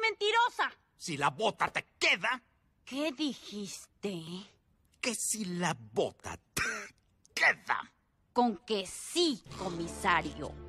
mentirosa. Si la bota te queda. ¿Qué dijiste? Que si la bota te queda. Con que sí, comisario.